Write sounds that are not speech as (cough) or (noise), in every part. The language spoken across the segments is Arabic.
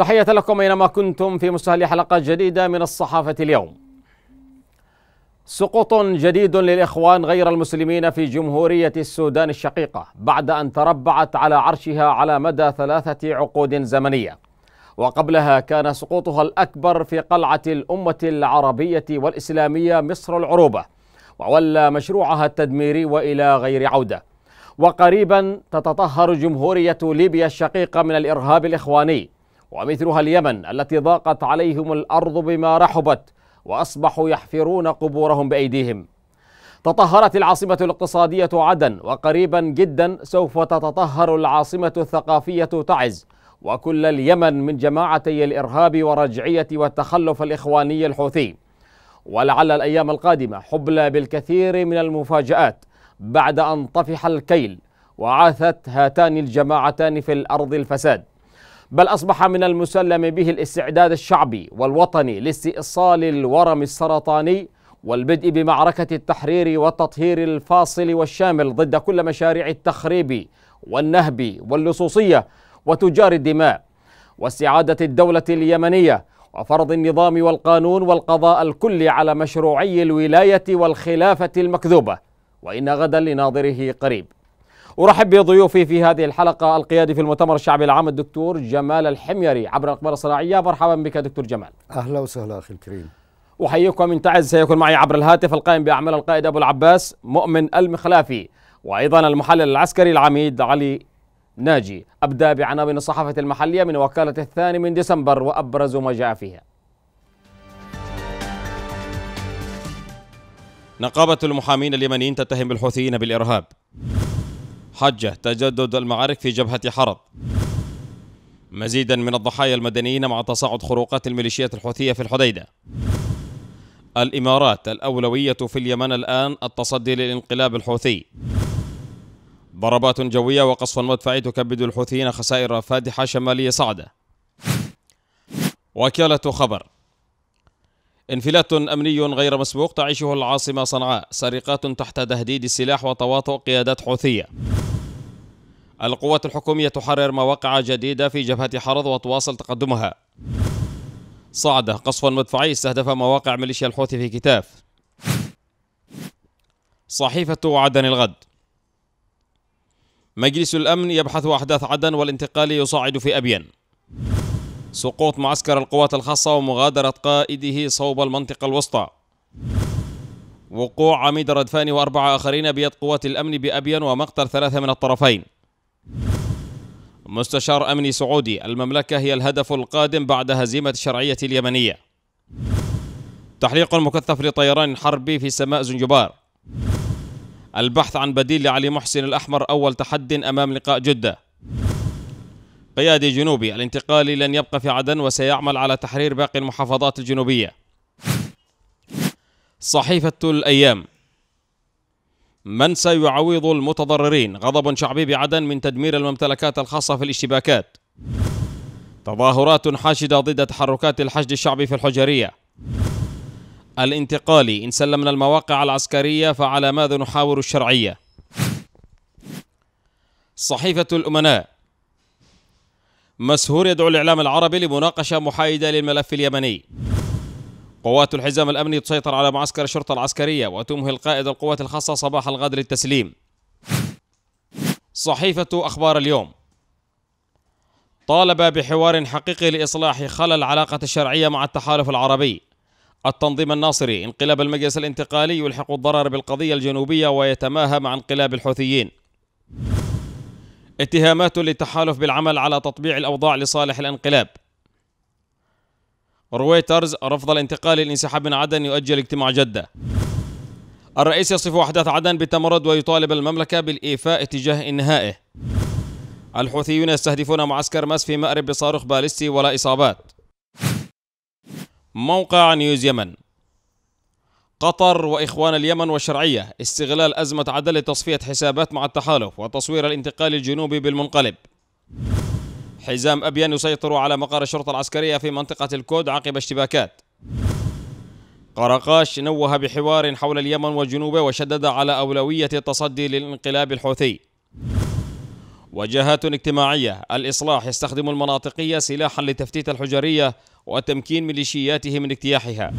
تحية لكم أينما كنتم في مستهل حلقة جديدة من الصحافة اليوم سقوط جديد للإخوان غير المسلمين في جمهورية السودان الشقيقة بعد أن تربعت على عرشها على مدى ثلاثة عقود زمنية وقبلها كان سقوطها الأكبر في قلعة الأمة العربية والإسلامية مصر العروبة وولى مشروعها التدميري وإلى غير عودة وقريبا تتطهر جمهورية ليبيا الشقيقة من الإرهاب الإخواني ومثلها اليمن التي ضاقت عليهم الأرض بما رحبت وأصبحوا يحفرون قبورهم بأيديهم تطهرت العاصمة الاقتصادية عدن وقريبا جدا سوف تتطهر العاصمة الثقافية تعز وكل اليمن من جماعتي الإرهاب ورجعية والتخلف الإخواني الحوثي ولعل الأيام القادمة حبلى بالكثير من المفاجآت بعد أن طفح الكيل وعاثت هاتان الجماعتان في الأرض الفساد بل أصبح من المسلم به الاستعداد الشعبي والوطني لاستئصال الورم السرطاني والبدء بمعركة التحرير والتطهير الفاصل والشامل ضد كل مشاريع التخريب والنهب واللصوصية وتجار الدماء واستعادة الدولة اليمنية وفرض النظام والقانون والقضاء الكلي على مشروعي الولاية والخلافة المكذوبة وإن غدا لناظره قريب ارحب بضيوفي في هذه الحلقه القيادي في المؤتمر الشعبي العام الدكتور جمال الحميري عبر الاقبال الصناعيه مرحبا بك دكتور جمال اهلا وسهلا اخي الكريم احييكم من تعز سيكون معي عبر الهاتف القائم باعمال القائد ابو العباس مؤمن المخلافي وايضا المحلل العسكري العميد علي ناجي ابدا بعناوين الصحافه المحليه من وكاله الثاني من ديسمبر وابرز ما جاء فيها نقابة المحامين اليمنيين تتهم الحوثيين بالإرهاب حجة تجدد المعارك في جبهة حرب مزيدا من الضحايا المدنيين مع تصاعد خروقات الميليشيات الحوثية في الحديدة الإمارات الأولوية في اليمن الآن التصدي للانقلاب الحوثي ضربات جوية وقصف مدفعي تكبد الحوثيين خسائر فادحة شمالية صعدة وكالة خبر انفلات أمني غير مسبوق تعيشه العاصمة صنعاء سرقات تحت تهديد السلاح وتواطؤ قيادات حوثية القوات الحكومية تحرر مواقع جديدة في جبهة حرض وتواصل تقدمها صعدة قصف مدفعي استهدف مواقع ميليشيا الحوثي في كتاف صحيفة عدن الغد مجلس الأمن يبحث أحداث عدن والانتقال يصعد في أبين سقوط معسكر القوات الخاصة ومغادرة قائده صوب المنطقة الوسطى وقوع عميد ردفان وأربعة آخرين بيد قوات الأمن بأبين ومقتل ثلاثة من الطرفين مستشار أمني سعودي المملكة هي الهدف القادم بعد هزيمة الشرعية اليمنية تحليق مكثف لطيران حربي في سماء زنجبار البحث عن بديل لعلي محسن الأحمر أول تحد أمام لقاء جدة قيادي جنوبي الانتقالي لن يبقى في عدن وسيعمل على تحرير باقي المحافظات الجنوبية صحيفة الأيام من سيعوض المتضررين غضب شعبي بعدن من تدمير الممتلكات الخاصة في الاشتباكات تظاهرات حاشدة ضد تحركات الحشد الشعبي في الحجرية الانتقالي إن سلمنا المواقع العسكرية فعلى ماذا نحاور الشرعية صحيفة الأمناء مسهور يدعو الإعلام العربي لمناقشة محايدة للملف اليمني قوات الحزام الأمني تسيطر على معسكر الشرطة العسكرية وتمهل قائد القوات الخاصة صباح الغد للتسليم صحيفة أخبار اليوم طالب بحوار حقيقي لإصلاح خلل العلاقة الشرعية مع التحالف العربي التنظيم الناصري انقلاب المجلس الانتقالي يلحق الضرر بالقضية الجنوبية ويتماهى مع انقلاب الحوثيين اتهامات للتحالف بالعمل على تطبيع الأوضاع لصالح الانقلاب رويترز رفض الانتقال للانسحاب من عدن يؤجل اجتماع جدة الرئيس يصف أحداث عدن بالتمرد ويطالب المملكة بالإيفاء تجاه إنهائه الحوثيون يستهدفون معسكر ماس في مأرب بصاروخ باليستي ولا إصابات موقع نيوز يمن قطر وإخوان اليمن والشرعية استغلال أزمة عدل لتصفية حسابات مع التحالف وتصوير الانتقال الجنوبي بالمنقلب حزام أبيان يسيطر على مقر الشرطة العسكرية في منطقة الكود عقب اشتباكات قرقاش نوه بحوار حول اليمن والجنوب وشدد على أولوية التصدي للانقلاب الحوثي وجهات اجتماعية الإصلاح يستخدم المناطقية سلاحا لتفتيت الحجرية وتمكين ميليشياته من اجتياحها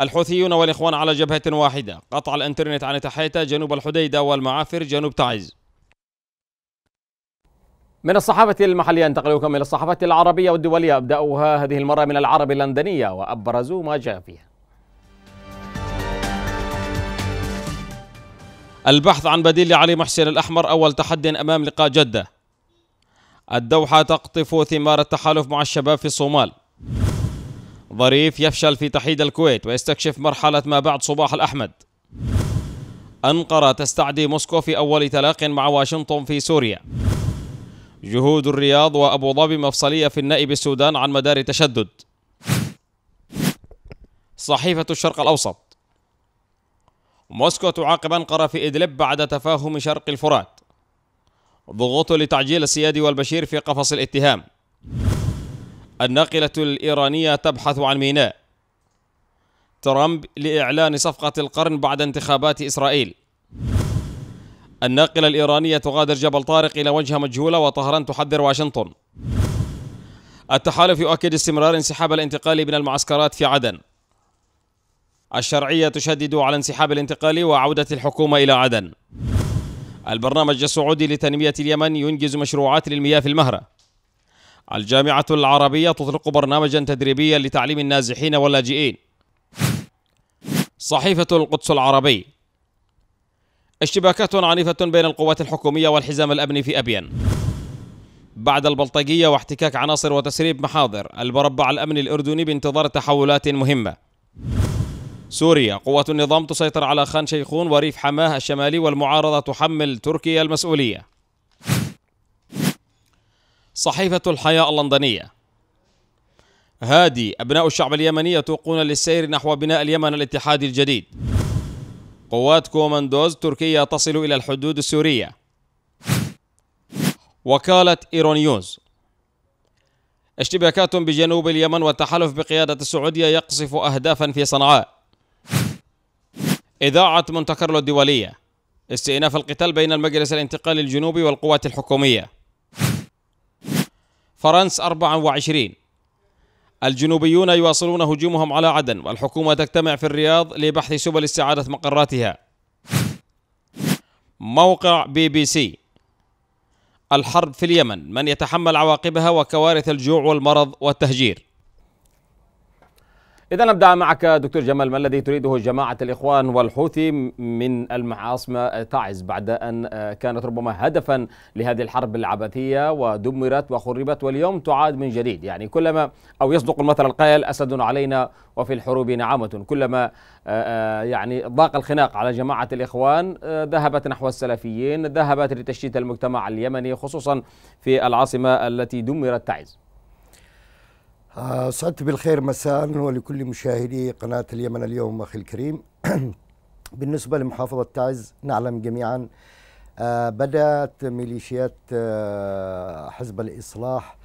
الحوثيون والإخوان على جبهة واحدة قطع الإنترنت عن تحيتا جنوب الحديدة والمعافر جنوب تعز من الصحافة المحلية انتقلكم إلى الصحافة العربية والدولية أبدأها هذه المرة من العرب اللندنية وأبرز ما جاء فيها البحث عن بديل لعلي محسن الأحمر أول تحد أمام لقاء جدة الدوحة تقطف ثمار التحالف مع الشباب في الصومال ظريف يفشل في تحييد الكويت ويستكشف مرحلة ما بعد صباح الأحمد أنقرة تستعدي موسكو في أول تلاق مع واشنطن في سوريا جهود الرياض وأبو ظبي مفصلية في النائب السودان عن مدار تشدد صحيفة الشرق الأوسط موسكو تعاقب أنقرة في إدلب بعد تفاهم شرق الفرات ضغوط لتعجيل السيادي والبشير في قفص الاتهام الناقلة الإيرانية تبحث عن ميناء ترامب لإعلان صفقة القرن بعد انتخابات إسرائيل الناقلة الإيرانية تغادر جبل طارق إلى وجهة مجهولة وطهران تحذر واشنطن التحالف يؤكد استمرار انسحاب الانتقالي من المعسكرات في عدن الشرعية تشدد على انسحاب الانتقالي وعودة الحكومة إلى عدن البرنامج السعودي لتنمية اليمن ينجز مشروعات للمياه في المهرة الجامعة العربية تطلق برنامجا تدريبيا لتعليم النازحين واللاجئين صحيفة القدس العربي اشتباكات عنيفة بين القوات الحكومية والحزام الأمني في أبين بعد البلطجية واحتكاك عناصر وتسريب محاضر المربع الأمني الأردني بانتظار تحولات مهمة سوريا قوات النظام تسيطر على خان شيخون وريف حماه الشمالي والمعارضة تحمل تركيا المسؤولية صحيفة الحياة اللندنية هادي أبناء الشعب اليمني يتوقون للسير نحو بناء اليمن الاتحادي الجديد قوات كوماندوز تركيا تصل إلى الحدود السورية وكالة إيرونيوز اشتباكات بجنوب اليمن والتحالف بقيادة السعودية يقصف أهدافا في صنعاء إذاعة مونتكرلو الدولية استئناف القتال بين المجلس الانتقالي الجنوبي والقوات الحكومية فرنس 24 الجنوبيون يواصلون هجومهم على عدن والحكومة تجتمع في الرياض لبحث سبل استعادة مقراتها موقع بي بي سي الحرب في اليمن من يتحمل عواقبها وكوارث الجوع والمرض والتهجير إذا نبدأ معك دكتور جمال ما الذي تريده جماعة الإخوان والحوثي من العاصمة تعز بعد أن آه، كانت ربما هدفا لهذه الحرب العبثية ودمرت وخربت واليوم تعاد من جديد يعني كلما أو يصدق المثل القائل أسد علينا وفي الحروب نعمة كلما آه، آه، يعني ضاق الخناق على جماعة الإخوان ذهبت نحو السلفيين ذهبت لتشتيت المجتمع اليمني خصوصا في العاصمة التي دمرت تعز آه، سعدت بالخير مساء ولكل مشاهدي قناة اليمن اليوم أخي الكريم (clears throat) بالنسبة لمحافظة تعز نعلم جميعا آه، بدأت ميليشيات آه، حزب الإصلاح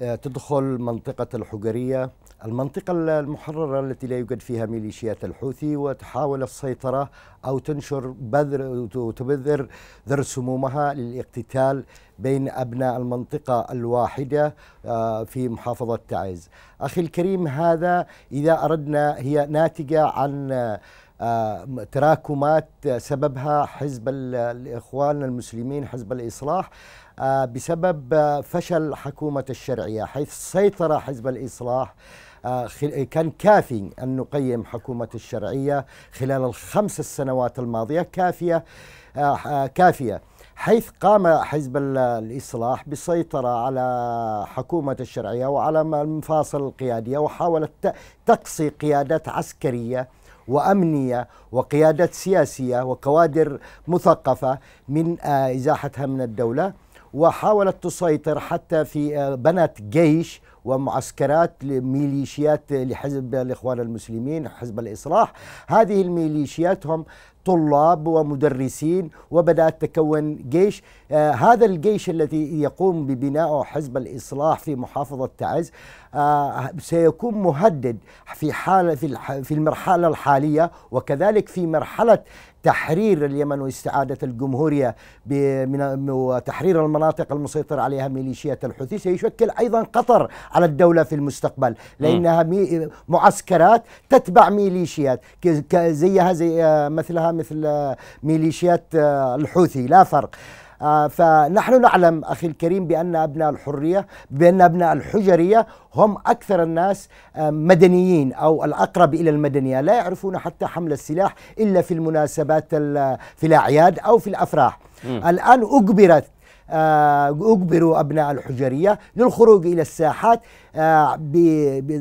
آه، تدخل منطقة الحجرية المنطقة المحررة التي لا يوجد فيها ميليشيات الحوثي وتحاول السيطرة أو تنشر بذر وتبذر ذر سمومها للاقتتال بين أبناء المنطقة الواحدة آه، في محافظة تعز أخي الكريم هذا إذا أردنا هي ناتجة عن آه، تراكمات سببها حزب الإخوان المسلمين حزب الإصلاح آه، بسبب فشل حكومة الشرعية حيث سيطر حزب الإصلاح آه، كان كافي أن نقيم حكومة الشرعية خلال الخمس السنوات الماضية كافية آه، كافية حيث قام حزب الإصلاح بالسيطرة على حكومة الشرعية وعلى المفاصل القيادية وحاولت تقصي قيادات عسكرية وأمنية وقيادات سياسية وكوادر مثقفة من إزاحتها من الدولة وحاولت تسيطر حتى في آه، بنت جيش ومعسكرات لميليشيات لحزب الاخوان المسلمين حزب الاصلاح هذه الميليشيات هم طلاب ومدرسين وبدات تكون جيش آه هذا الجيش الذي يقوم ببنائه حزب الاصلاح في محافظه تعز آه سيكون مهدد في حاله في في المرحله الحاليه وكذلك في مرحله تحرير اليمن واستعادة الجمهورية وتحرير المناطق المسيطر عليها ميليشيات الحوثي سيشكل أيضا خطر على الدولة في المستقبل لأنها معسكرات تتبع ميليشيات زيها زي آه، مثلها مثل آه، ميليشيات آه، الحوثي لا فرق آه، فنحن نعلم أخي الكريم بأن أبناء الحرية بأن أبناء الحجرية هم أكثر الناس آه، مدنيين أو الأقرب إلى المدنية لا يعرفون حتى حمل السلاح إلا في المناسبات في الأعياد أو في الأفراح الآن أجبرت آه، أجبروا أبناء الحجرية للخروج إلى الساحات آه،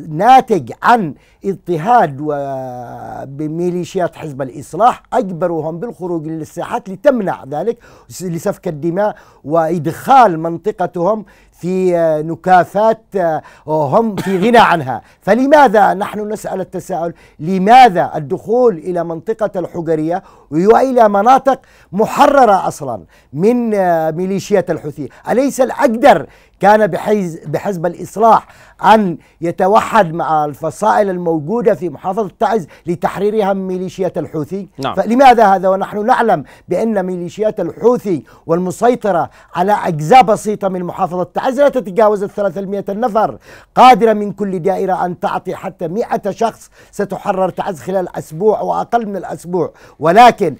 ناتج عن اضطهاد آه، بميليشيات حزب الإصلاح أجبروهم بالخروج للساحات لتمنع ذلك لسفك الدماء وإدخال منطقتهم في آه، نكافات آه، هم في غنى عنها فلماذا نحن نسأل التساؤل لماذا الدخول إلى منطقة الحجرية وإلى مناطق محررة أصلا من آه، ميليشيات الحوثي أليس الأقدر كان بحيز بحزب الإصلاح أن يتوحد مع الفصائل الموجودة في محافظة تعز لتحريرها من ميليشيات الحوثي نعم. فلماذا هذا ونحن نعلم بأن ميليشيات الحوثي والمسيطرة على أجزاء بسيطة من محافظة تعز لا تتجاوز 300 النفر قادرة من كل دائرة أن تعطي حتى 100 شخص ستحرر تعز خلال أسبوع وأقل من الأسبوع ولكن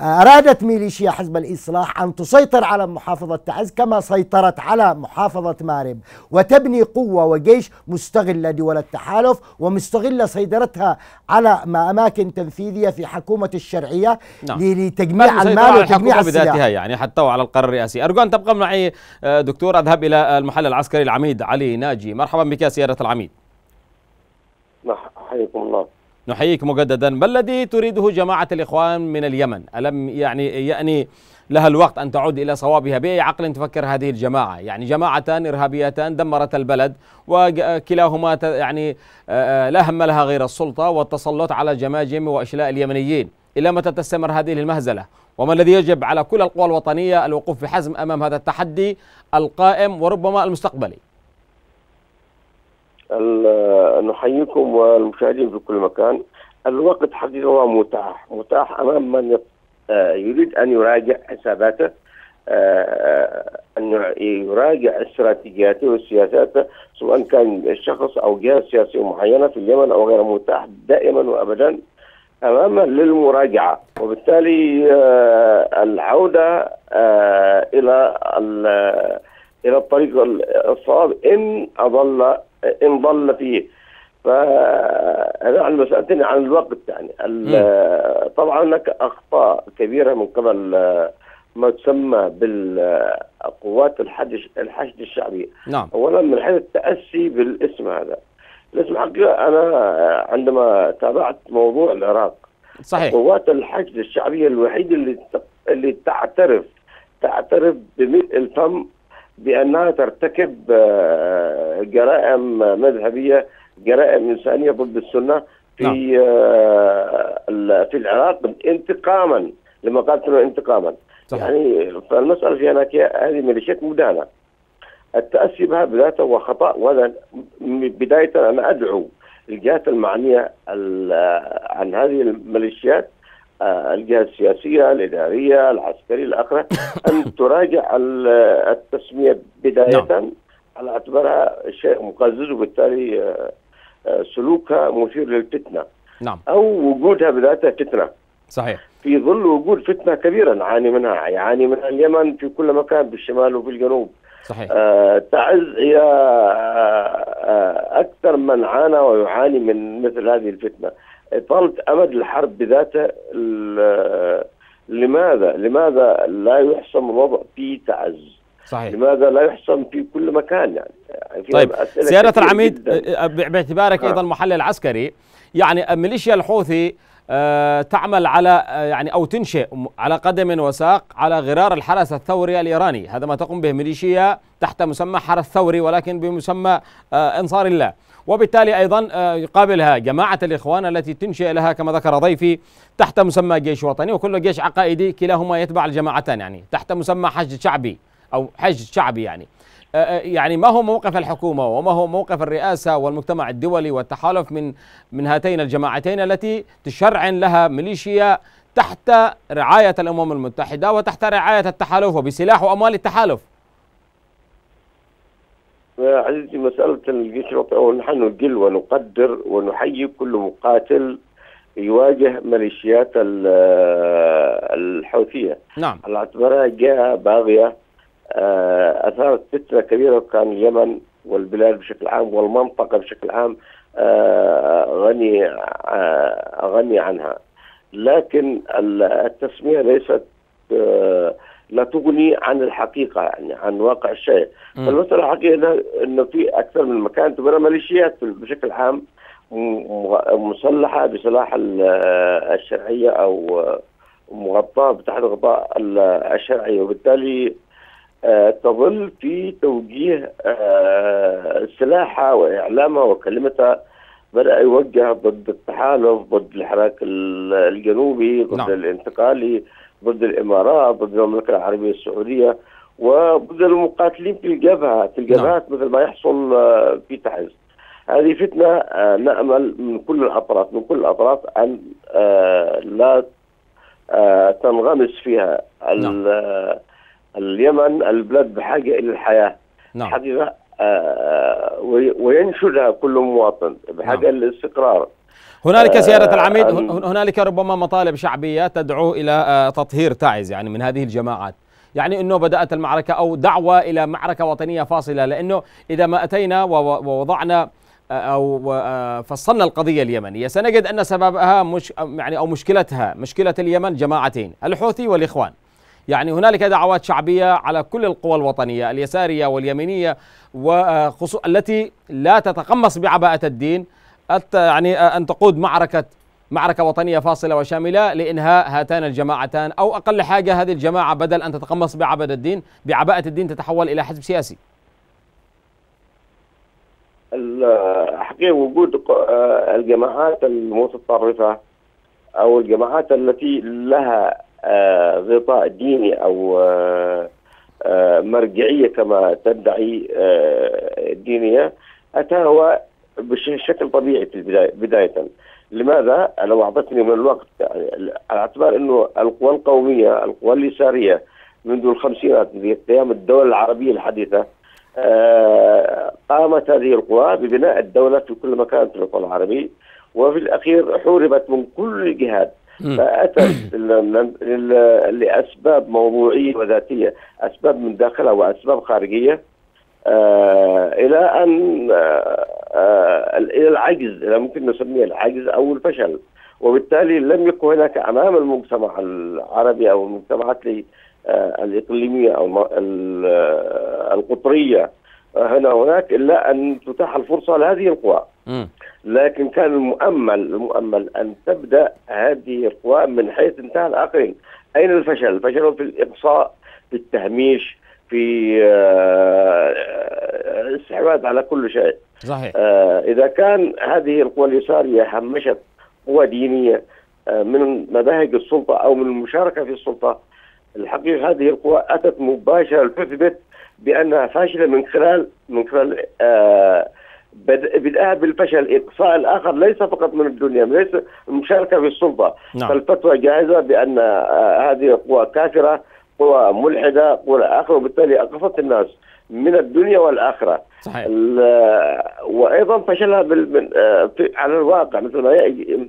أرادت ميليشيا حزب الإصلاح أن تسيطر على محافظة تعز كما سيطرت على محافظة مارب وتبني قوة وجيش مستغلة دول التحالف ومستغلة سيطرتها على ما أماكن تنفيذية في حكومة الشرعية نعم. لتجميع المال وتجميع السلاح بذاتها يعني حتى وعلى القرار الرئاسي أرجو أن تبقى معي آه، دكتور أذهب إلى المحل العسكري العميد علي ناجي مرحبا بك سيادة العميد نعم، حياكم الله نحييك مجددا ما الذي تريده جماعة الإخوان من اليمن ألم يعني يعني لها الوقت أن تعود إلى صوابها بأي عقل تفكر هذه الجماعة يعني جماعتان إرهابيتان دمرت البلد وكلاهما يعني آه، آه، لا هم لها غير السلطة والتسلط على جماجم وإشلاء اليمنيين إلى متى تستمر هذه المهزلة وما الذي يجب على كل القوى الوطنية الوقوف بحزم أمام هذا التحدي القائم وربما المستقبلي نحييكم والمشاهدين في كل مكان الوقت حقيقة هو متاح متاح أمام من آه، يريد أن يراجع حساباته آه، آه، أن يراجع استراتيجياته وسياساته سواء كان شخص أو جهة سياسية معينة في اليمن أو غيره متاح دائما وأبدا أماما للمراجعة وبالتالي العودة إلى إلى الطريق الصواب إن أظل ان ضل فيه فنحن لو سالتني عن الوقت يعني طبعا هناك اخطاء كبيره من قبل ما تسمى بالقوات الحشد الحشد الشعبي نعم. اولا من حيث التاسي بالاسم هذا الاسم حقيقه انا عندما تابعت موضوع العراق صحيح قوات الحشد الشعبيه الوحيده اللي اللي تعترف تعترف بملء الفم بأنها ترتكب آه، جرائم مذهبية جرائم إنسانية ضد السنة في نعم. آه، في العراق انتقاما لما له انتقاما صحيح. يعني فالمسألة في هناك هذه ميليشيات مدانة التأسي بها بذاته هو خطأ وهذا بداية أنا أدعو الجهات المعنية عن هذه الميليشيات آه، الجهه السياسيه الاداريه العسكريه الاخرى (laughs) ان تراجع التسميه بدايه نعم. على اعتبارها شيء مقزز وبالتالي آه، آه، سلوكها مثير للفتنه نعم او وجودها بذاتها فتنه صحيح في ظل وجود فتنه كبيره نعاني منها يعاني منها اليمن في كل مكان في الشمال وفي الجنوب صحيح آه تعز هي آه آه اكثر من عانى ويعاني من مثل هذه الفتنه إطالة أمد الحرب بذاته لماذا لماذا لا يحسم الوضع في تعز صحيح لماذا لا يحسم في كل مكان يعني, يعني طيب سيادة العميد آه، باعتبارك نعم. أيضا محلل عسكري يعني ميليشيا الحوثي آه، تعمل على آه، يعني او تنشئ على قدم وساق على غرار الحرس الثوري الايراني، هذا ما تقوم به ميليشيا تحت مسمى حرس ثوري ولكن بمسمى آه، انصار الله، وبالتالي ايضا يقابلها جماعه الاخوان التي تنشئ لها كما ذكر ضيفي تحت مسمى جيش وطني وكل جيش عقائدي كلاهما يتبع الجماعتان يعني تحت مسمى حشد شعبي او حشد شعبي يعني يعني ما هو موقف الحكومه وما هو موقف الرئاسه والمجتمع الدولي والتحالف من من هاتين الجماعتين التي تشرعن لها ميليشيا تحت رعايه الامم المتحده وتحت رعايه التحالف وبسلاح واموال التحالف. عزيزي مساله الجيش الوطني ونحن نجل ونقدر ونحيي كل مقاتل يواجه ميليشيات الحوثيه. نعم. اعتبارها جهه باغيه آه، اثارت فتنه كبيره كان اليمن والبلاد بشكل عام والمنطقه بشكل عام آه، غني آه، غني عنها لكن التسميه ليست لا تغني عن الحقيقه يعني عن واقع الشيء فالمساله الحقيقيه انه في اكثر من مكان تبقى ميليشيات بشكل عام مسلحه بسلاح الشرعيه او مغطاه تحت غطاء الشرعي وبالتالي آه، تظل في توجيه آه، سلاحها واعلامها وكلمتها بدأ يوجه ضد التحالف ضد الحراك الجنوبي ضد نعم. الانتقالي ضد الإمارات ضد المملكة العربية السعودية وضد المقاتلين في الجبهة في الجبهات نعم. مثل ما يحصل آه، في تعز هذه فتنة نأمل من كل الأطراف من كل الأطراف أن لا تنغمس فيها نعم. اليمن البلاد بحاجه الى الحياه نعم. حقيقه آه، آه، وينشدها كل مواطن بحاجه نعم. للاستقرار هنالك آه، سيادة العميد هنالك ربما مطالب شعبية تدعو إلى تطهير تعز يعني من هذه الجماعات يعني أنه بدأت المعركة أو دعوة إلى معركة وطنية فاصلة لأنه إذا ما أتينا ووضعنا أو فصلنا القضية اليمنية سنجد أن سببها مش يعني أو مشكلتها مشكلة اليمن جماعتين الحوثي والإخوان يعني هنالك دعوات شعبية على كل القوى الوطنية اليسارية واليمينية وخصو... التي لا تتقمص بعباءة الدين أت... يعني آه، أن تقود معركة معركة وطنية فاصلة وشاملة لإنهاء هاتان الجماعتان أو أقل حاجة هذه الجماعة بدل أن تتقمص بعبد الدين بعباءة الدين تتحول إلى حزب سياسي الحقيقة وجود آه، الجماعات المتطرفة أو الجماعات التي لها آه، غطاء ديني او آه، آه، مرجعيه كما تدعي دينيه اتى هو بشكل طبيعي في البدايه بدايه لماذا؟ لو اعطتني من الوقت يعني على اعتبار انه القوى القوميه القوى اليساريه منذ الخمسينات في قيام الدوله العربيه الحديثه قامت هذه القوى ببناء الدوله في كل مكان في الوطن العربي وفي الاخير حوربت من كل الجهات فاتت (clears throat) لاسباب موضوعيه وذاتيه، اسباب من داخلها واسباب خارجيه آه، الى ان آه، آه، الى العجز الى ممكن نسميه العجز او الفشل وبالتالي لم يكن هناك امام المجتمع العربي او المجتمعات الاقليميه او القطريه هنا وهناك إلا أن تتاح الفرصة لهذه القوى م. لكن كان المؤمل المؤمل أن تبدأ هذه القوى من حيث انتهى الآخرين أين الفشل؟ الفشل في الإقصاء في التهميش في آه، الاستحواذ على كل شيء صحيح آه، إذا كان هذه القوى اليسارية همشت قوى دينية آه، من مباهج السلطة أو من المشاركة في السلطة الحقيقة هذه القوى أتت مباشرة لتثبت بانها فاشله من خلال من خلال آه بدأها بالفشل إقصاء الآخر ليس فقط من الدنيا ليس المشاركة في السلطة نعم. فالفتوى جائزة بأن آه، هذه قوى كافرة قوى ملحدة قوى آخر وبالتالي أقصت الناس من الدنيا والآخرة صحيح. وأيضا فشلها بال... آه، على الواقع مثل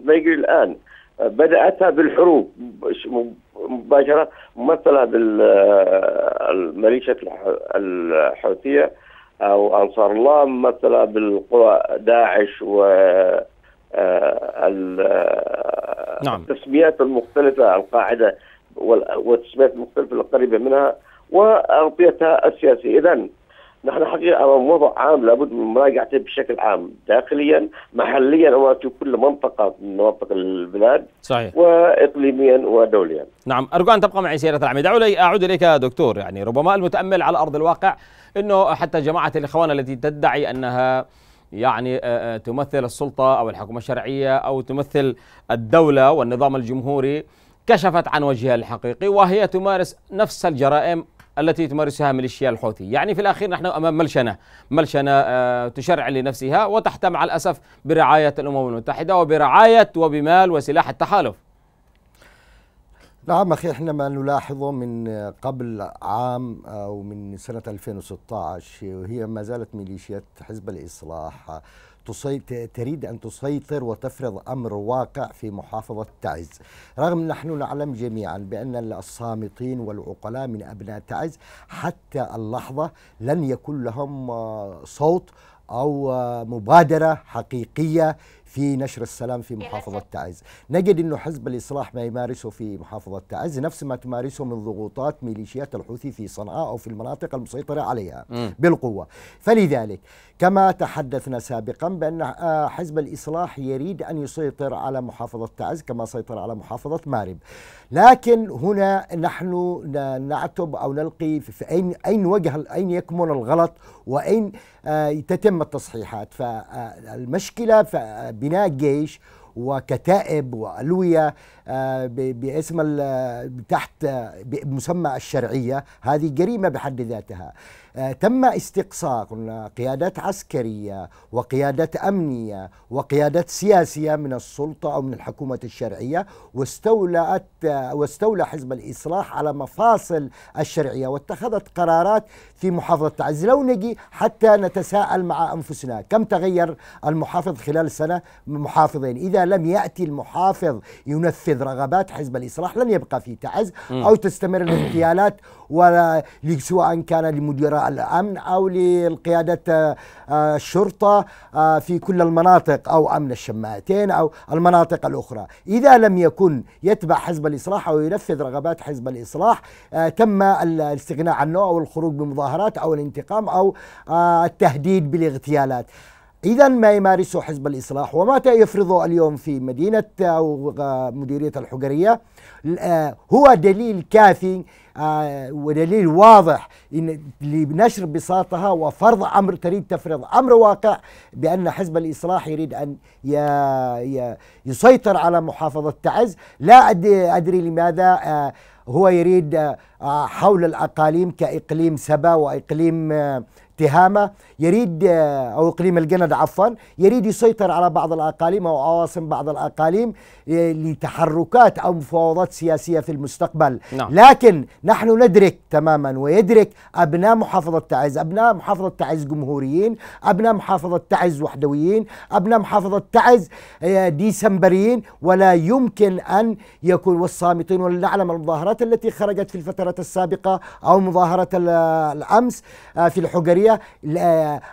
ما يجري الآن بدأتها بالحروب مباشره ممثله بالميليشيا الحوثيه او انصار الله ممثله بالقوى داعش و آه، آه، نعم. التسميات المختلفه القاعده والتسميات المختلفه القريبه منها واغطيتها السياسيه اذا نحن حقيقة أمام وضع عام لابد من مراجعته بشكل عام داخليا محليا وفي في كل منطقة من مناطق البلاد صحيح وإقليميا ودوليا نعم أرجو أن تبقى معي سياره العميد دعوني أعود إليك دكتور يعني ربما المتأمل على أرض الواقع أنه حتى جماعة الإخوان التي تدعي أنها يعني آه، آه، تمثل السلطة أو الحكومة الشرعية أو تمثل الدولة والنظام الجمهوري كشفت عن وجهها الحقيقي وهي تمارس نفس الجرائم التي تمارسها ميليشيا الحوثي يعني في الأخير نحن أمام ملشنة ملشنة آه، تشرع لنفسها وتحت مع الأسف برعاية الأمم المتحدة وبرعاية وبمال وسلاح التحالف نعم أخي إحنا ما نلاحظه من قبل عام أو آه، من سنة 2016 وهي ما زالت ميليشيات حزب الإصلاح تريد أن تسيطر وتفرض أمر واقع في محافظة تعز رغم نحن نعلم جميعا بأن الصامتين والعقلاء من أبناء تعز حتى اللحظة لن يكون لهم آه، صوت أو آه، مبادرة حقيقية في نشر السلام في محافظة تعز نجد أنه حزب الإصلاح ما يمارسه في محافظة تعز نفس ما تمارسه من ضغوطات ميليشيات الحوثي في صنعاء أو في المناطق المسيطرة عليها م. بالقوة فلذلك كما تحدثنا سابقا بأن آه، حزب الإصلاح يريد أن يسيطر على محافظة تعز كما سيطر على محافظة مارب لكن هنا نحن نعتب أو نلقي في أين, أين وجه أين يكمن الغلط وأين آه، تتم التصحيحات فالمشكلة آه، بناء الجيش وكتائب والويه آه، باسم تحت بمسمى الشرعيه هذه جريمه بحد ذاتها آه، تم استقصاء قيادات عسكريه وقيادات امنيه وقيادات سياسيه من السلطه او من الحكومه الشرعيه واستولت واستولى حزب الاصلاح على مفاصل الشرعيه واتخذت قرارات في محافظة تعز لو نجي حتى نتساءل مع أنفسنا كم تغير المحافظ خلال سنة محافظين إذا لم يأتي المحافظ ينفذ رغبات حزب الإصلاح لن يبقى في تعز أو تستمر الاغتيالات سواء كان لمديراء الأمن أو للقيادة آه، الشرطة آه، في كل المناطق أو أمن الشماعتين أو المناطق الأخرى إذا لم يكن يتبع حزب الإصلاح أو ينفذ رغبات حزب الإصلاح آه، تم الاستغناء عنه أو الخروج بمظاهرات المظاهرات أو الانتقام أو آه، التهديد بالاغتيالات إذا ما يمارسه حزب الإصلاح وما يفرضه اليوم في مدينة أو آه، مديرية الحجرية آه، هو دليل كافي ودليل واضح إن لنشر بساطها وفرض أمر تريد تفرض أمر واقع بأن حزب الإصلاح يريد أن يسيطر على محافظة تعز لا أدري لماذا هو يريد آه، حول الأقاليم كإقليم سبا وإقليم آه، تهامة يريد آه، أو إقليم الجند عفوا يريد يسيطر على بعض الأقاليم أو عواصم بعض الأقاليم آه، لتحركات أو مفاوضات سياسية في المستقبل نعم. لكن نحن ندرك تماما ويدرك أبناء محافظة تعز أبناء محافظة تعز جمهوريين أبناء محافظة تعز وحدويين أبناء محافظة تعز آه، ديسمبريين ولا يمكن أن يكون والصامتين ولنعلم المظاهرات التي خرجت في الفترة السابقة أو مظاهرة الأمس في الحجرية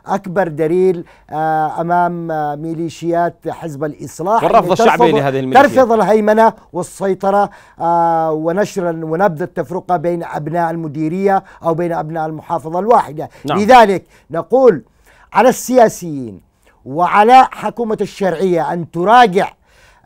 اكبر دليل آه، امام آه، ميليشيات حزب الاصلاح والرفض الشعبي لهذه الميليشيات ترفض الهيمنه والسيطره آه، ونشر ونبذ التفرقه بين ابناء المديريه او بين ابناء المحافظه الواحده نعم. لذلك نقول على السياسيين وعلى حكومه الشرعيه ان تراجع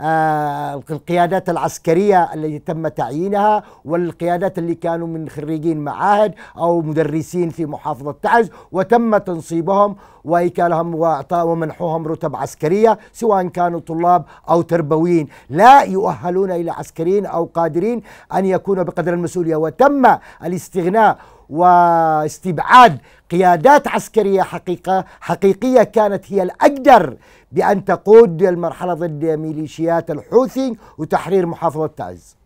آه، القيادات العسكرية التي تم تعيينها والقيادات اللي كانوا من خريجين معاهد أو مدرسين في محافظة تعز وتم تنصيبهم وإيكالهم وإعطاء ومنحهم رتب عسكرية سواء كانوا طلاب أو تربويين لا يؤهلون إلى عسكريين أو قادرين أن يكونوا بقدر المسؤولية وتم الاستغناء واستبعاد قيادات عسكرية حقيقة حقيقية كانت هي الأقدر بأن تقود المرحلة ضد ميليشيات الحوثي وتحرير محافظة تعز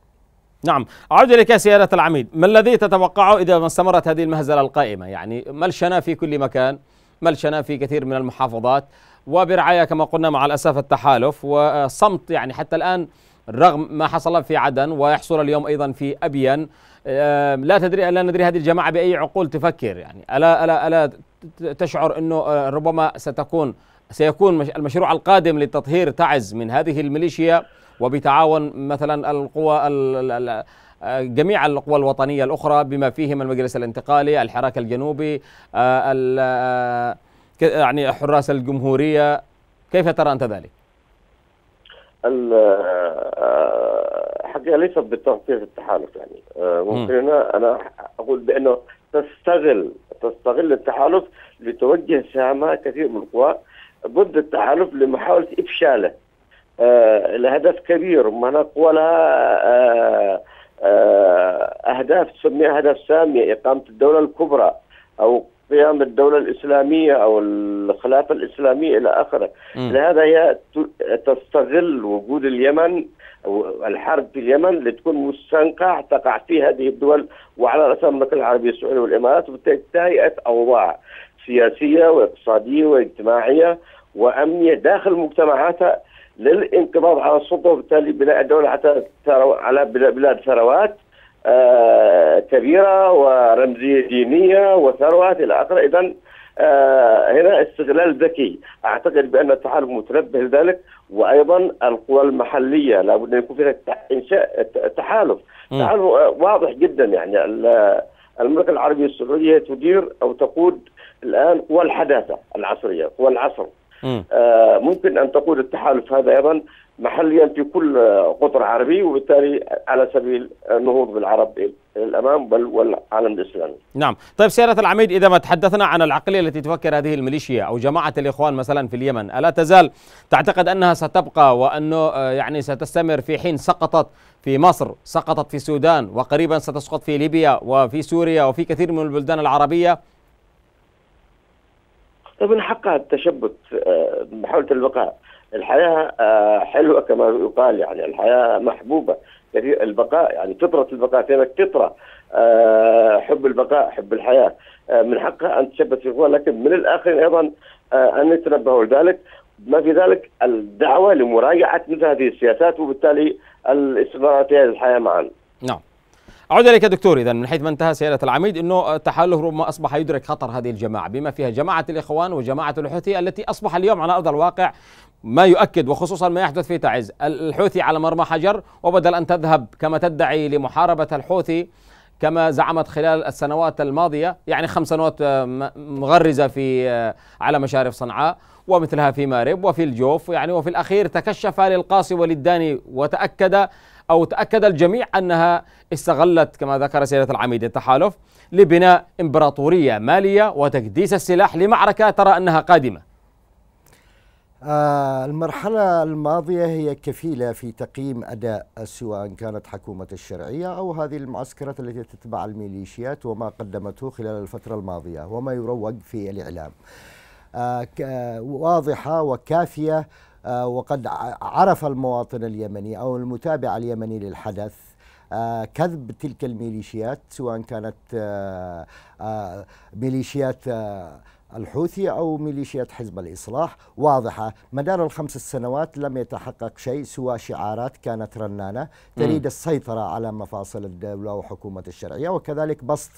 نعم أعود إليك سيادة العميد ما الذي تتوقعه إذا ما استمرت هذه المهزلة القائمة يعني ملشنا في كل مكان ملشنا في كثير من المحافظات وبرعاية كما قلنا مع الأسف التحالف وصمت يعني حتى الآن رغم ما حصل في عدن ويحصل اليوم أيضا في أبين آه، لا تدري لا ندري هذه الجماعة بأي عقول تفكر يعني ألا ألا ألا تشعر أنه آه، ربما ستكون سيكون المشروع القادم لتطهير تعز من هذه الميليشيا وبتعاون مثلا القوى آه، جميع القوى الوطنية الأخرى بما فيهم المجلس الانتقالي الحراك الجنوبي يعني حراس الجمهورية كيف ترى أنت ذلك؟ الحقيقه آه، ليست بتغطيه التحالف يعني آه، ممكن انا اقول بانه تستغل تستغل التحالف لتوجه سهامها كثير من القوى ضد التحالف لمحاوله افشاله آه، لهدف كبير ما قوى لها اهداف تسميها اهداف ساميه اقامه الدوله الكبرى او قيام الدولة الإسلامية أو الخلافة الإسلامية إلى آخره لهذا هي تستغل وجود اليمن والحرب الحرب في اليمن لتكون مستنقع تقع فيه هذه الدول وعلى رأسها المملكة العربية السعودية والإمارات وبالتالي أوضاع سياسية واقتصادية واجتماعية وأمنية داخل مجتمعاتها للانقباض على السلطة وبالتالي بناء الدولة حتى على بلاد ثروات آه، كبيره ورمزيه دينيه وثروات الى اخره اذا آه، هنا استغلال ذكي اعتقد بان التحالف متنبه لذلك وايضا القوى المحليه لابد ان يكون فيها انشاء تحالف تحالف آه، واضح جدا يعني المملكه العربيه السعوديه تدير او تقود الان قوى الحداثه العصريه قوى العصر ممكن ان تقود التحالف هذا ايضا محليا في كل قطر عربي وبالتالي على سبيل النهوض بالعرب الامام بل والعالم الاسلامي. نعم، طيب سياده العميد اذا ما تحدثنا عن العقليه التي تفكر هذه الميليشيا او جماعه الاخوان مثلا في اليمن، الا تزال تعتقد انها ستبقى وانه آه، يعني ستستمر في حين سقطت في مصر، سقطت في السودان وقريبا ستسقط في ليبيا وفي سوريا وفي كثير من البلدان العربيه؟ طيب من حقها التشبث محاوله آه، البقاء الحياه آه، حلوه كما يقال يعني الحياه محبوبه البقاء يعني فطره البقاء فينك فطره آه، حب البقاء حب الحياه آه، من حقها ان تشبث في لكن من الاخرين ايضا ان يتنبهوا لذلك ما في ذلك الدعوه لمراجعه مثل هذه السياسات وبالتالي الاستمرار في هذه الحياه معا. نعم. أعود إليك دكتور إذا من حيث ما انتهى سيادة العميد أنه التحالف ربما أصبح يدرك خطر هذه الجماعة بما فيها جماعة الإخوان وجماعة الحوثي التي أصبح اليوم على أرض الواقع ما يؤكد وخصوصا ما يحدث في تعز الحوثي على مرمى حجر وبدل أن تذهب كما تدعي لمحاربة الحوثي كما زعمت خلال السنوات الماضية يعني خمس سنوات آه، مغرزة في آه، على مشارف صنعاء ومثلها في مارب وفي الجوف يعني وفي الأخير تكشف للقاصي وللداني وتأكد أو تأكد الجميع أنها استغلت كما ذكر سيادة العميد التحالف لبناء إمبراطورية مالية وتكديس السلاح لمعركة ترى أنها قادمة آه، المرحلة الماضية هي كفيلة في تقييم أداء سواء كانت حكومة الشرعية أو هذه المعسكرات التي تتبع الميليشيات وما قدمته خلال الفترة الماضية وما يروج في الإعلام آه، آه، واضحة وكافية آه، وقد عرف المواطن اليمني أو المتابع اليمني للحدث آه، كذب تلك الميليشيات سواء كانت آه، ميليشيات الحوثي أو ميليشيات حزب الإصلاح واضحة مدار الخمس السنوات لم يتحقق شيء سوى شعارات كانت رنانة تريد السيطرة على مفاصل الدولة وحكومة الشرعية وكذلك بسط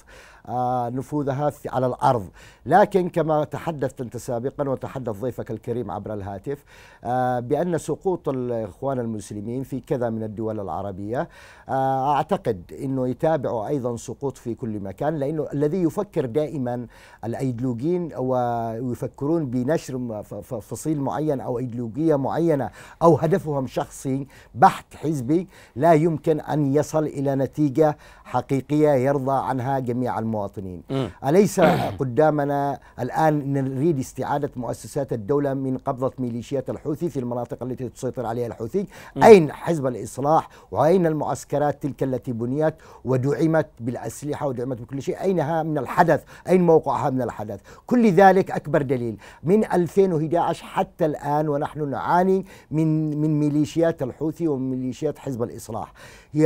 آه، نفوذها على الأرض لكن كما تحدثت أنت سابقا وتحدث ضيفك الكريم عبر الهاتف آه، بأن سقوط الإخوان المسلمين في كذا من الدول العربية آه، أعتقد أنه يتابعوا أيضا سقوط في كل مكان لأنه الذي يفكر دائما الأيديولوجيين ويفكرون بنشر فصيل معين أو أيديولوجية معينة أو هدفهم شخصي بحت حزبي لا يمكن أن يصل إلى نتيجة حقيقية يرضى عنها جميع المسلمين المواطنين م. أليس قدامنا الآن نريد استعادة مؤسسات الدولة من قبضة ميليشيات الحوثي في المناطق التي تسيطر عليها الحوثي م. أين حزب الإصلاح وأين المعسكرات تلك التي بنيت ودعمت بالأسلحة ودعمت بكل شيء أينها من الحدث أين موقعها من الحدث كل ذلك أكبر دليل من 2011 حتى الآن ونحن نعاني من من ميليشيات الحوثي ومن ميليشيات حزب الإصلاح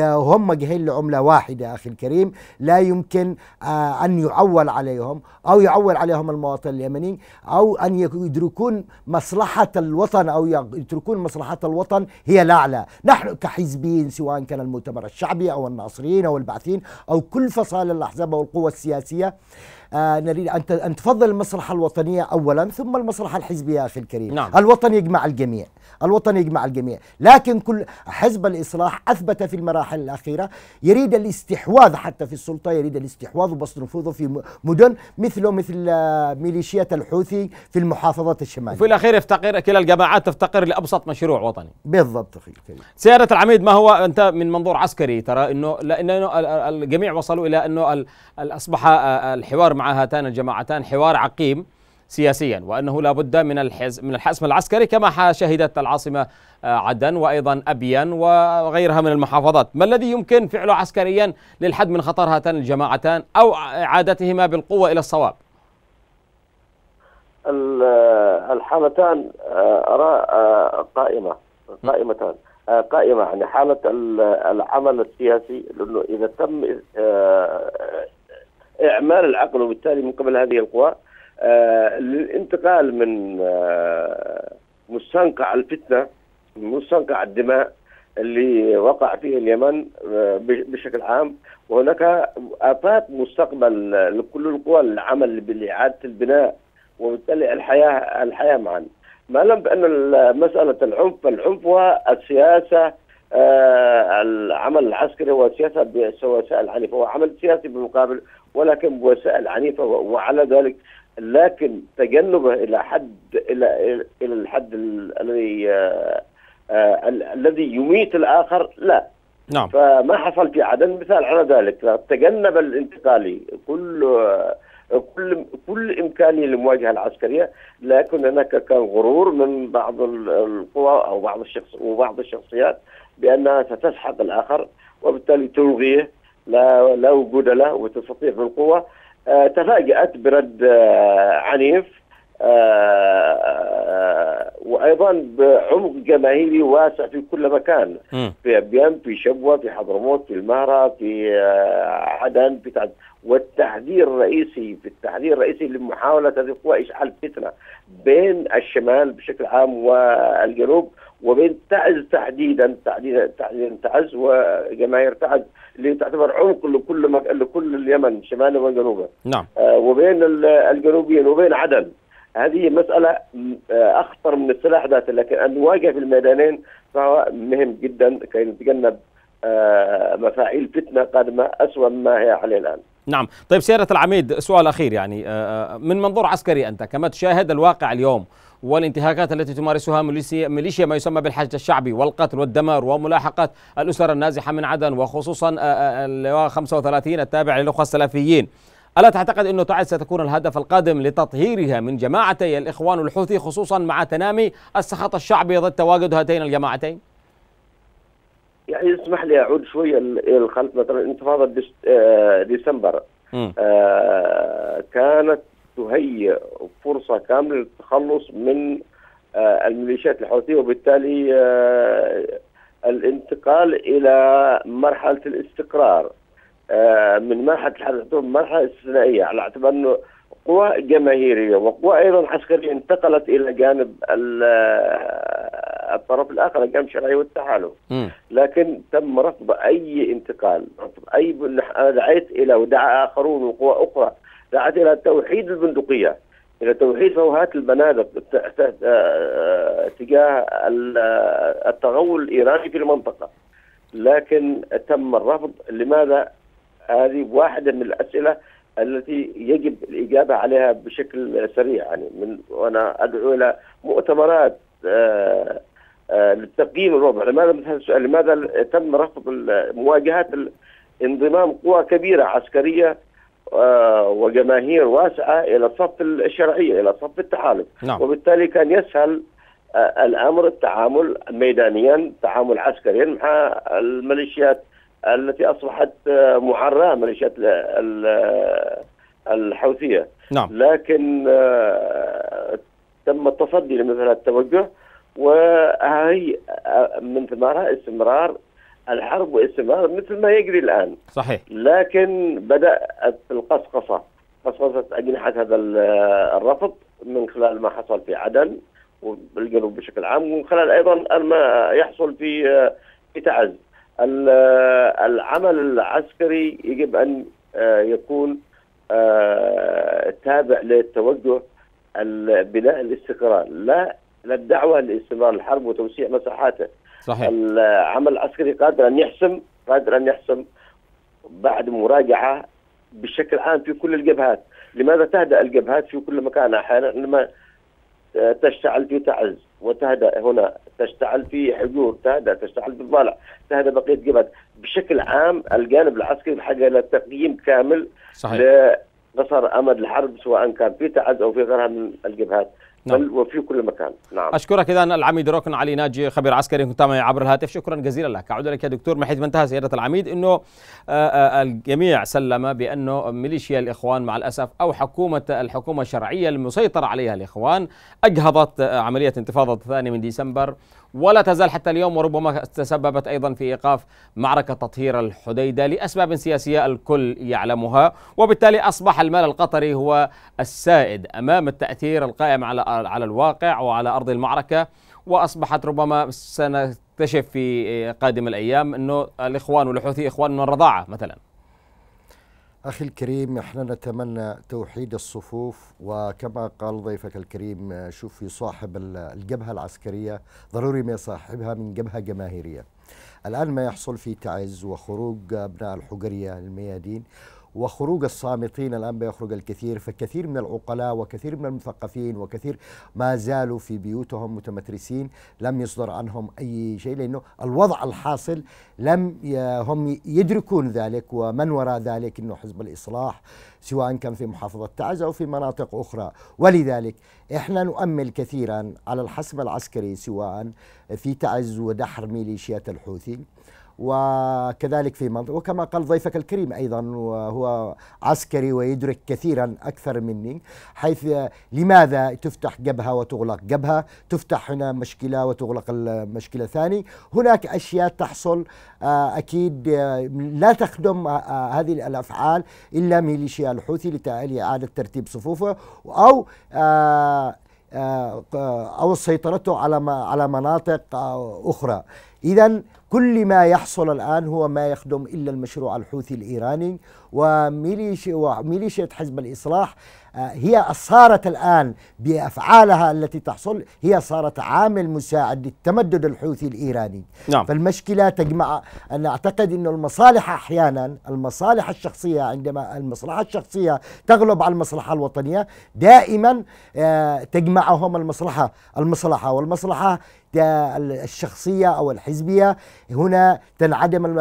هم جهين لعملة واحدة أخي الكريم لا يمكن آه أن يعول عليهم أو يعول عليهم المواطن اليمني أو أن يدركون مصلحة الوطن أو يتركون مصلحة الوطن هي الأعلى نحن كحزبيين سواء كان المؤتمر الشعبي أو الناصريين أو البعثين أو كل فصائل الأحزاب أو القوى السياسية آه، نريد أن تفضل المصلحة الوطنية أولا ثم المصلحة الحزبية أخي الكريم نعم. الوطن يجمع الجميع الوطن يجمع الجميع لكن كل حزب الإصلاح أثبت في المراحل الأخيرة يريد الاستحواذ حتى في السلطة يريد الاستحواذ وبسط نفوذه في مدن مثله مثل آه، ميليشيات الحوثي في المحافظات الشمالية وفي الأخير يفتقر كلا الجماعات تفتقر لأبسط مشروع وطني بالضبط أخي الكريم سيادة العميد ما هو أنت من منظور عسكري ترى أنه لأنه الجميع وصلوا إلى أنه أصبح آه، الحوار مع هاتان الجماعتان حوار عقيم سياسيا وانه لا بد من من الحسم العسكري كما شهدت العاصمه آه، عدن وايضا ابين وغيرها من المحافظات، ما الذي يمكن فعله عسكريا للحد من خطر هاتان الجماعتان او اعادتهما بالقوه الى الصواب؟ الحالتان آه، اراء آه، قائمه قائمتان قائمه يعني حاله العمل السياسي لانه اذا تم اعمال العقل وبالتالي من قبل هذه القوى آه، للانتقال من آه، مستنقع الفتنه مستنقع الدماء اللي وقع فيه اليمن آه، بشكل عام وهناك افات مستقبل لكل القوى العمل لاعاده البناء وبالتالي الحياه الحياه معا ما لم بان مساله العنف العنف والسياسه العمل العسكري والسياسه بالوسائل الحليفه هو عمل سياسي بالمقابل ولكن بوسائل عنيفه وعلى ذلك لكن تجنبه الى حد الى الى الحد الذي آه، آه، الذي يميت الاخر لا نعم فما حصل في عدن مثال على ذلك تجنب الانتقالي كل كل كل امكانيه للمواجهه العسكريه لكن هناك كان غرور من بعض القوى او بعض الشخص وبعض الشخصيات بانها ستسحق الاخر وبالتالي تلغيه لا لا وجود له وتستطيع بالقوه آه، تفاجات برد آه، عنيف آه، وايضا بعمق جماهيري واسع في كل مكان في ابيان في شبوه في حضرموت في المهره في عدن في تعد والتحذير الرئيسي في التحذير الرئيسي لمحاوله هذه القوى اشعال فتنه بين الشمال بشكل عام والجنوب وبين تعز تحديدا تحديدا تعز وجماهير تعز اللي تعتبر عمق لكل مك... لكل اليمن شمالا وجنوبا نعم آه وبين الجنوبيين وبين عدن هذه مسألة آه، أخطر من السلاح ذاته لكن أن نواجه في الميدانين فهو مهم جدا كي نتجنب آه، مفاعيل فتنة قادمة أسوأ مما هي عليه الآن نعم طيب سيارة العميد سؤال أخير يعني آه، من منظور عسكري أنت كما تشاهد الواقع اليوم والانتهاكات التي تمارسها ميليشيا ما يسمى بالحشد الشعبي والقتل والدمار وملاحقة الأسر النازحة من عدن وخصوصا آه، آه، آه، اللواء 35 التابع للأخوة السلفيين ألا تعتقد أنه تعز ستكون الهدف القادم لتطهيرها من جماعتي الإخوان الحوثي خصوصا مع تنامي السخط الشعبي ضد تواجد هاتين الجماعتين؟ يعني اسمح لي اعود شويه للخلف مثلا انتفاضه ديسمبر آه كانت تهيئ فرصه كامله للتخلص من آه، الميليشيات الحوثيه وبالتالي آه، الانتقال الى مرحله الاستقرار آه، من مرحله الحرب مرحله استثنائيه على اعتبار انه قوى جماهيريه وقوى ايضا عسكريه انتقلت الى جانب الطرف الاخر الجانب الشرعي والتحالف لكن تم رفض اي انتقال رفض اي انا دعيت الى ودعا اخرون وقوى اخرى دعت إلى توحيد البندقية إلى توحيد فوهات البنادق آه، تجاه آه، التغول الإيراني في المنطقة لكن تم الرفض لماذا هذه واحدة من الأسئلة التي يجب الإجابة عليها بشكل سريع يعني من وأنا أدعو إلى مؤتمرات آه، للتقييم الوضع لماذا مثل السؤال لماذا تم رفض مواجهة انضمام قوى كبيرة عسكرية آه، وجماهير واسعة إلى صف الشرعية إلى صف التحالف نعم. وبالتالي كان يسهل آه، الأمر التعامل ميدانيا تعامل عسكريا مع الميليشيات التي أصبحت آه، محررة ميليشيات الحوثية نعم. لكن تم التصدي لمثل هذا التوجه وهي من ثمارها استمرار الحرب واستمرار مثل ما يجري الآن صحيح لكن بدأت القصقصة قصقصة أجنحة هذا الرفض من خلال ما حصل في عدن والجنوب بشكل عام ومن خلال أيضا ما يحصل في في تعز العمل العسكري يجب أن آه، يكون آه، تابع للتوجه بناء الاستقرار لا للدعوة لاستمرار الحرب وتوسيع مساحاته صحيح العمل العسكري قادر ان يحسم قادر ان يحسم بعد مراجعه بشكل عام في كل الجبهات، لماذا تهدأ الجبهات في كل مكان احيانا لما آه، تشتعل في تعز وتهدأ هنا تشتعل في حجور تهدأ تشتعل في الضالع تهدأ بقية جبهات بشكل عام الجانب العسكري بحاجة إلى تقييم كامل صحيح. لقصر أمد الحرب سواء كان في تعز أو في غيرها من الجبهات نعم. بل وفي كل مكان نعم اشكرك اذا العميد ركن علي ناجي خبير عسكري كنت معي عبر الهاتف شكرا جزيلا لك اعود لك يا دكتور من حيث ما انتهى سياده العميد انه آه، آه، الجميع سلم بانه ميليشيا الاخوان مع الاسف او حكومه الحكومه الشرعيه المسيطره عليها الاخوان اجهضت عمليه انتفاضه الثاني من ديسمبر ولا تزال حتى اليوم وربما تسببت أيضا في إيقاف معركة تطهير الحديدة لأسباب سياسية الكل يعلمها وبالتالي أصبح المال القطري هو السائد أمام التأثير القائم على على الواقع وعلى أرض المعركة وأصبحت ربما سنكتشف في قادم الأيام أنه الإخوان والحوثي إخوان من الرضاعة مثلاً أخي الكريم احنا نتمنى توحيد الصفوف وكما قال ضيفك الكريم في صاحب الجبهة العسكرية ضروري ما يصاحبها من جبهة جماهيرية الآن ما يحصل في تعز وخروج أبناء الحجرية الميادين وخروج الصامتين الآن بيخرج الكثير فكثير من العقلاء وكثير من المثقفين وكثير ما زالوا في بيوتهم متمترسين لم يصدر عنهم أي شيء لأنه الوضع الحاصل لم هم يدركون ذلك ومن وراء ذلك أنه حزب الإصلاح سواء كان في محافظة تعز أو في مناطق أخرى ولذلك إحنا نؤمل كثيرا على الحسم العسكري سواء في تعز ودحر ميليشيات الحوثي وكذلك في منطقة وكما قال ضيفك الكريم أيضا وهو عسكري ويدرك كثيرا أكثر مني حيث لماذا تفتح جبهة وتغلق جبهة تفتح هنا مشكلة وتغلق المشكلة ثاني هناك أشياء تحصل آه، أكيد آه، لا تخدم آه، هذه الأفعال إلا ميليشيا الحوثي لإعادة ترتيب صفوفه أو او سيطرته على على مناطق اخرى إذا كل ما يحصل الآن هو ما يخدم إلا المشروع الحوثي الإيراني وميليشيا وميليشيا حزب الإصلاح آه، هي صارت الآن بأفعالها التي تحصل هي صارت عامل مساعد للتمدد الحوثي الإيراني نعم. فالمشكلة تجمع أنا أعتقد أن المصالح أحيانا المصالح الشخصية عندما المصلحة الشخصية تغلب على المصلحة الوطنية دائما آه، تجمعهم المصلحة المصلحة والمصلحة الشخصية أو الحزبية هنا تنعدم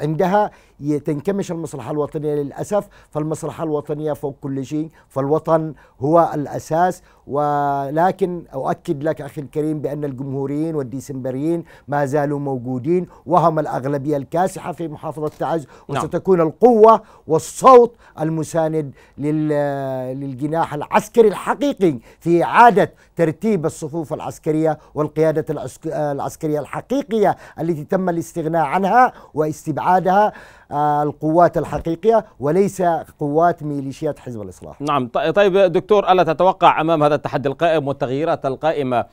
عندها تنكمش المصلحة الوطنية للأسف فالمصلحة الوطنية فوق كل شيء فالوطن هو الأساس ولكن أؤكد لك أخي الكريم بأن الجمهوريين والديسمبريين ما زالوا موجودين وهم الأغلبية الكاسحة في محافظة تعز نعم. وستكون القوة والصوت المساند للجناح العسكري الحقيقي في إعادة ترتيب الصفوف العسكرية والقيادة العسكرية الحقيقية التي تم الاستغناء عنها واستبعادها القوات الحقيقية وليس قوات ميليشيات حزب الإصلاح نعم طيب دكتور ألا تتوقع أمام هذا التحدي القائم والتغييرات القائمة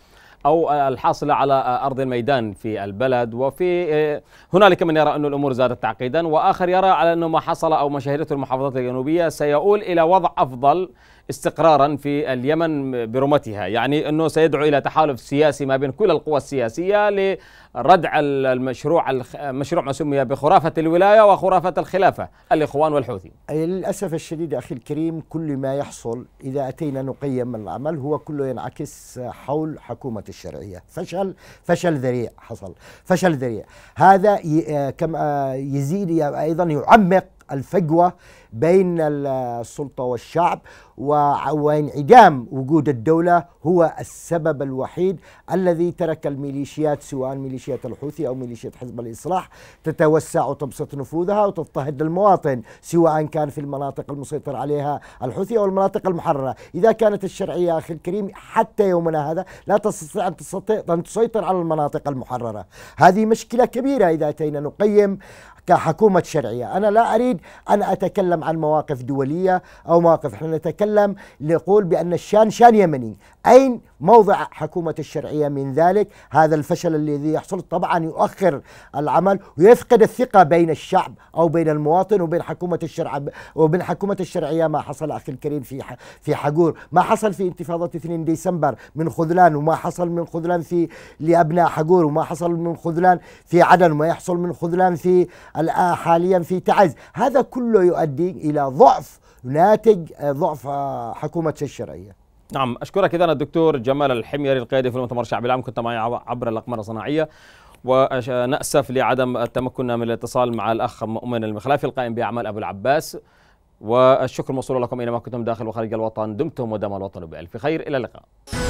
أو الحاصلة على أرض الميدان في البلد وفي آه، هنالك من يرى أن الأمور زادت تعقيدا وآخر يرى على أنه ما حصل أو ما شهدته المحافظات الجنوبية سيؤول إلى وضع أفضل استقرارا في اليمن برمتها يعني أنه سيدعو إلى تحالف سياسي ما بين كل القوى السياسية لردع المشروع مشروع ما سمي بخرافة الولاية وخرافة الخلافة الإخوان والحوثي للأسف الشديد أخي الكريم كل ما يحصل إذا أتينا نقيم العمل هو كله ينعكس حول حكومة الشرعية فشل فشل ذريع حصل فشل ذريع هذا كما يزيد أيضا يعمق الفجوة بين السلطة والشعب وانعدام وجود الدولة هو السبب الوحيد الذي ترك الميليشيات سواء ميليشيات الحوثي أو ميليشيات حزب الإصلاح تتوسع وتبسط نفوذها وتضطهد المواطن سواء كان في المناطق المسيطر عليها الحوثي أو المناطق المحررة إذا كانت الشرعية أخي الكريم حتى يومنا هذا لا تستطيع أن تستطيع أن تسيطر على المناطق المحررة هذه مشكلة كبيرة إذا أتينا نقيم كحكومة شرعية أنا لا أريد أن أتكلم عن مواقف دولية أو مواقف نحن نتكلم نقول بأن الشان شان يمني أين موضع حكومة الشرعية من ذلك هذا الفشل الذي يحصل طبعا يؤخر العمل ويفقد الثقة بين الشعب أو بين المواطن وبين حكومة الشرع وبين حكومة الشرعية ما حصل أخي الكريم في في حقور ما حصل في انتفاضة 2 ديسمبر من خذلان وما حصل من خذلان في لأبناء حقور وما حصل من خذلان في عدن وما يحصل من خذلان في آه، حاليا في تعز هذا كله يؤدي إلى ضعف ناتج آه، ضعف آه، حكومة الشرعية نعم اشكرك اذا الدكتور جمال الحميري القيادي في المؤتمر الشعبي العام كنت معي عبر الاقمار الصناعيه ونأسف لعدم تمكننا من الاتصال مع الأخ مؤمن المخلافي القائم بأعمال أبو العباس والشكر موصول لكم أينما كنتم داخل وخارج الوطن دمتم ودام الوطن بألف خير إلى اللقاء